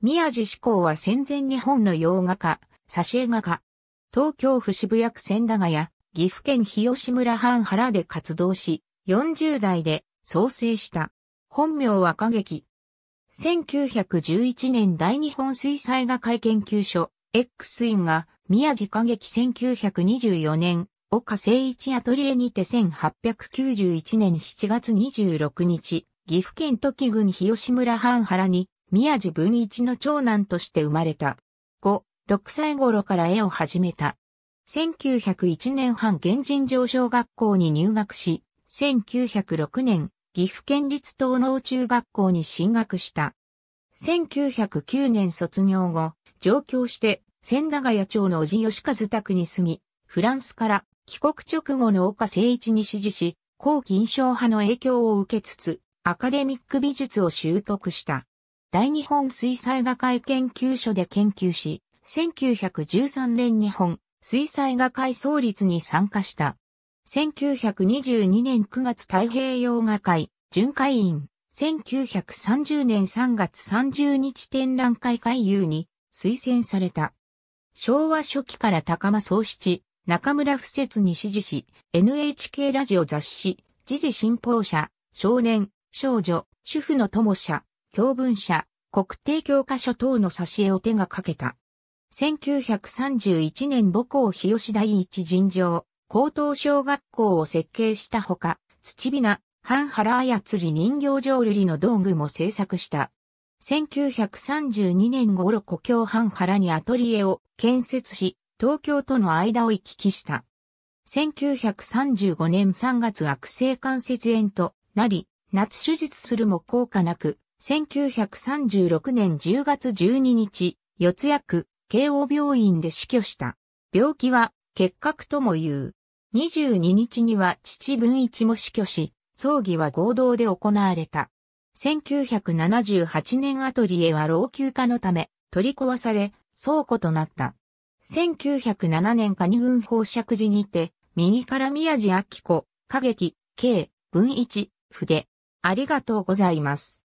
宮地志向は戦前日本の洋画家、挿絵画家。東京府渋谷区千駄ヶ谷、岐阜県日吉村半原で活動し、40代で創生した。本名は歌劇。1911年大日本水彩画会研究所、X 院が、宮地歌劇1924年、岡誠一アトリエにて1891年7月26日、岐阜県時郡日吉村半原に、宮地文一の長男として生まれた。5、6歳頃から絵を始めた。1901年半原人上小学校に入学し、1906年、岐阜県立東農中学校に進学した。1909年卒業後、上京して、千駄ヶ谷町の叔父吉和宅に住み、フランスから帰国直後の岡誠一に支持し、後期印象派の影響を受けつつ、アカデミック美術を習得した。大日本水彩画界研究所で研究し、1913年日本水彩画界創立に参加した。1922年9月太平洋画界巡回員、1930年3月30日展覧会会有に推薦された。昭和初期から高間総七、中村不節に支持し、NHK ラジオ雑誌、時事新報社、少年、少女、主婦の友社、教文社、国定教科書等の挿絵を手がかけた。1931年母校日吉第一尋常、高等小学校を設計したほか、土びな、半原操り人形浄瑠璃の道具も制作した。1932年頃故郷半原にアトリエを建設し、東京との間を行き来した。1935年3月悪性関節炎となり、夏手術するも効果なく、1936年10月12日、四谷区、慶応病院で死去した。病気は、結核とも言う。22日には父文一も死去し、葬儀は合同で行われた。1978年アトリエは老朽化のため、取り壊され、倉庫となった。1907年カニ軍放射時にて、右から宮地明子、歌劇、K、文一、筆。ありがとうございます。